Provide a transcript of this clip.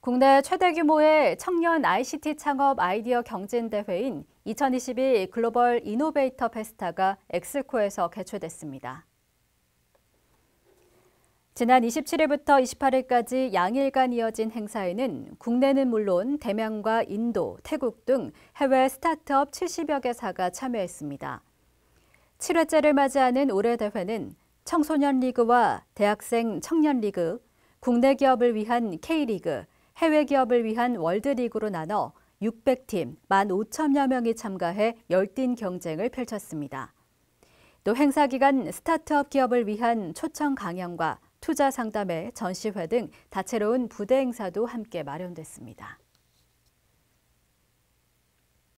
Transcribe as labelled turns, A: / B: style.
A: 국내 최대 규모의 청년 ICT 창업 아이디어 경진 대회인 2022 글로벌 이노베이터 페스타가 엑스코에서 개최됐습니다. 지난 27일부터 28일까지 양일간 이어진 행사에는 국내는 물론 대만과 인도, 태국 등 해외 스타트업 70여 개사가 참여했습니다. 7회째를 맞이하는 올해 대회는 청소년 리그와 대학생 청년 리그, 국내 기업을 위한 K리그, 해외 기업을 위한 월드리그로 나눠 600팀 15,000여 명이 참가해 열띤 경쟁을 펼쳤습니다. 또 행사 기간 스타트업 기업을 위한 초청 강연과 투자 상담회, 전시회 등 다채로운 부대 행사도 함께 마련됐습니다.